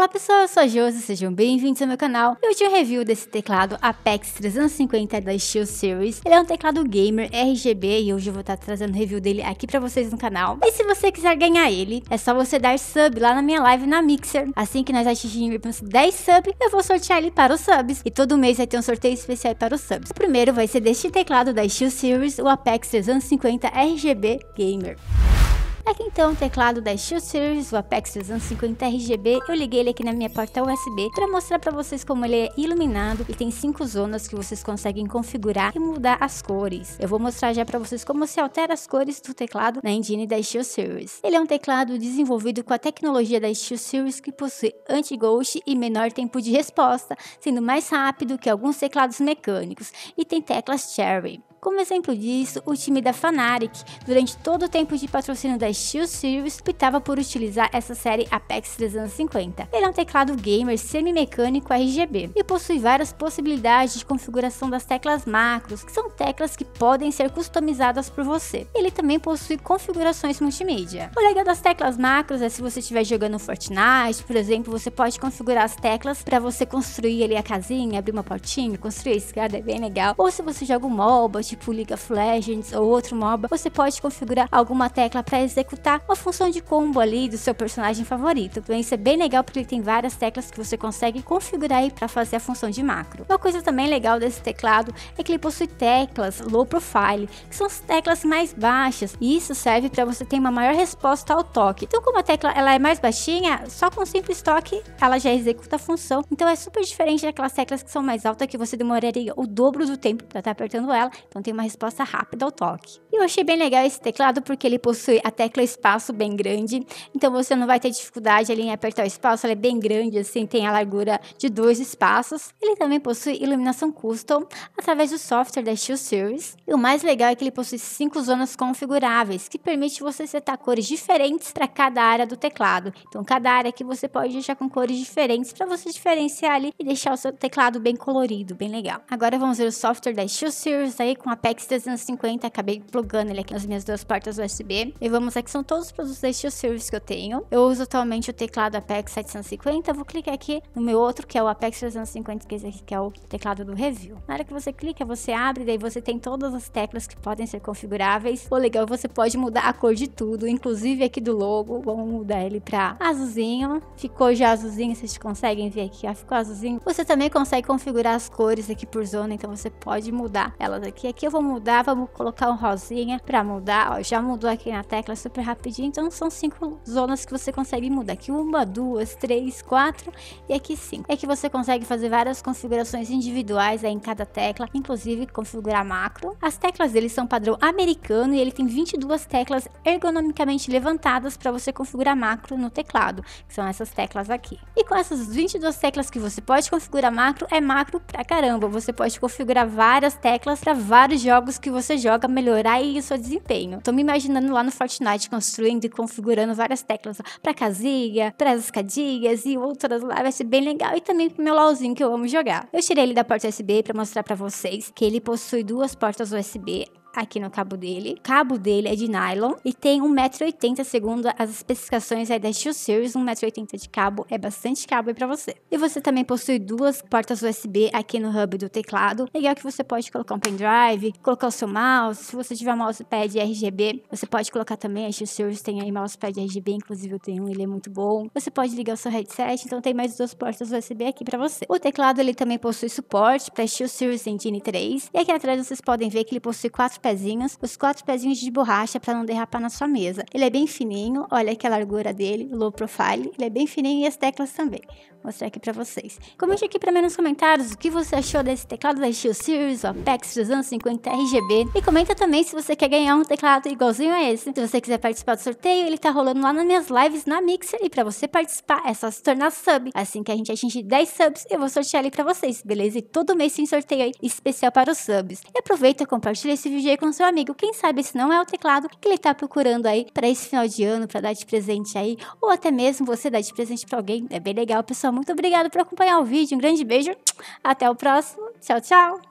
Olá pessoal, eu sou a Josi, sejam bem-vindos ao meu canal. E hoje eu review desse teclado Apex 350 da Steel Series. Ele é um teclado gamer RGB e hoje eu vou estar trazendo review dele aqui pra vocês no canal. E se você quiser ganhar ele, é só você dar sub lá na minha live na Mixer. Assim que nós atingirmos 10 subs, eu vou sortear ele para os subs. E todo mês vai ter um sorteio especial para os subs. O primeiro vai ser deste teclado da Steel Series, o Apex 350 RGB Gamer. Aqui então o teclado da SteelSeries Series, o Apex 250 RGB, eu liguei ele aqui na minha porta USB para mostrar para vocês como ele é iluminado e tem cinco zonas que vocês conseguem configurar e mudar as cores. Eu vou mostrar já para vocês como se altera as cores do teclado na engine da SteelSeries. Series. Ele é um teclado desenvolvido com a tecnologia da SteelSeries Series que possui anti-ghost e menor tempo de resposta, sendo mais rápido que alguns teclados mecânicos e tem teclas Cherry. Como exemplo disso, o time da Fnatic, durante todo o tempo de patrocínio da Steel Series, optava por utilizar essa série Apex 350. Ele é um teclado gamer semi-mecânico RGB e possui várias possibilidades de configuração das teclas macros, que são teclas que podem ser customizadas por você. Ele também possui configurações multimídia. O legal das teclas macros é se você estiver jogando Fortnite, por exemplo, você pode configurar as teclas para você construir ali a casinha, abrir uma portinha, construir a escada, é bem legal. Ou se você joga um MOBA, tipo League of Legends ou outro MOBA, você pode configurar alguma tecla para executar uma função de combo ali do seu personagem favorito. Então isso é bem legal porque ele tem várias teclas que você consegue configurar aí para fazer a função de macro. Uma coisa também legal desse teclado é que ele possui teclas low profile, que são as teclas mais baixas, e isso serve para você ter uma maior resposta ao toque. Então como a tecla ela é mais baixinha, só com um simples toque ela já executa a função. Então é super diferente daquelas teclas que são mais altas que você demoraria o dobro do tempo para estar tá apertando ela. Então tem uma resposta rápida ao toque. E eu achei bem legal esse teclado porque ele possui a tecla espaço bem grande, então você não vai ter dificuldade ali em apertar o espaço, ela é bem grande assim, tem a largura de dois espaços. Ele também possui iluminação custom através do software da Series. E o mais legal é que ele possui cinco zonas configuráveis, que permite você setar cores diferentes para cada área do teclado. Então, cada área que você pode deixar com cores diferentes para você diferenciar ali e deixar o seu teclado bem colorido, bem legal. Agora vamos ver o software da Series aí com com a PEX 350, acabei plugando ele aqui nas minhas duas portas USB. E vamos aqui, são todos os produtos da SteelSeries que eu tenho. Eu uso atualmente o teclado Apex 750, vou clicar aqui no meu outro, que é o Apex 350, que é esse aqui, que é o teclado do review. Na hora que você clica, você abre, daí você tem todas as teclas que podem ser configuráveis. O legal, é você pode mudar a cor de tudo, inclusive aqui do logo, vamos mudar ele pra azulzinho. Ficou já azulzinho, vocês conseguem ver aqui, ó, ficou azulzinho. Você também consegue configurar as cores aqui por zona, então você pode mudar elas aqui, aqui aqui eu vou mudar, vamos colocar um rosinha para mudar, ó, já mudou aqui na tecla super rapidinho, então são cinco zonas que você consegue mudar, aqui uma, duas, três, quatro e aqui cinco. É que você consegue fazer várias configurações individuais aí em cada tecla, inclusive configurar macro. As teclas dele são padrão americano e ele tem 22 teclas ergonomicamente levantadas para você configurar macro no teclado, que são essas teclas aqui. E com essas 22 teclas que você pode configurar macro, é macro pra caramba, você pode configurar várias teclas para vários vários jogos que você joga melhorar aí o seu desempenho. Tô me imaginando lá no Fortnite construindo e configurando várias teclas para casinha, para as escadinhas e outras lá, vai ser bem legal e também pro meu LOLzinho que eu amo jogar. Eu tirei ele da porta USB para mostrar para vocês que ele possui duas portas USB, aqui no cabo dele. O cabo dele é de nylon e tem 1,80m, segundo as especificações aí da Steel Series, 1,80m de cabo é bastante cabo aí pra você. E você também possui duas portas USB aqui no hub do teclado. Legal que você pode colocar um pendrive, colocar o seu mouse. Se você tiver mousepad RGB, você pode colocar também. A Steel Series tem aí mousepad RGB, inclusive eu tenho um, ele é muito bom. Você pode ligar o seu headset, então tem mais duas portas USB aqui pra você. O teclado ele também possui suporte para Steel Series Engine 3 e aqui atrás vocês podem ver que ele possui quatro quatro pezinhos, os quatro pezinhos de borracha para não derrapar na sua mesa. Ele é bem fininho, olha aqui a largura dele, low profile, ele é bem fininho e as teclas também. Vou mostrar aqui para vocês. Comente aqui para mim nos comentários o que você achou desse teclado da Steel Series Apex 250 RGB e comenta também se você quer ganhar um teclado igualzinho a esse. Se você quiser participar do sorteio, ele tá rolando lá nas minhas lives na Mixer e para você participar é só se tornar sub. Assim que a gente atingir 10 subs, eu vou sortear ele para vocês, beleza? E todo mês tem sorteio aí especial para os subs. E aproveita e compartilha esse vídeo dia com seu amigo. Quem sabe se não é o teclado que ele está procurando aí para esse final de ano, para dar de presente aí, ou até mesmo você dar de presente para alguém. É bem legal, pessoal. Muito obrigada por acompanhar o vídeo. Um grande beijo. Até o próximo. Tchau, tchau.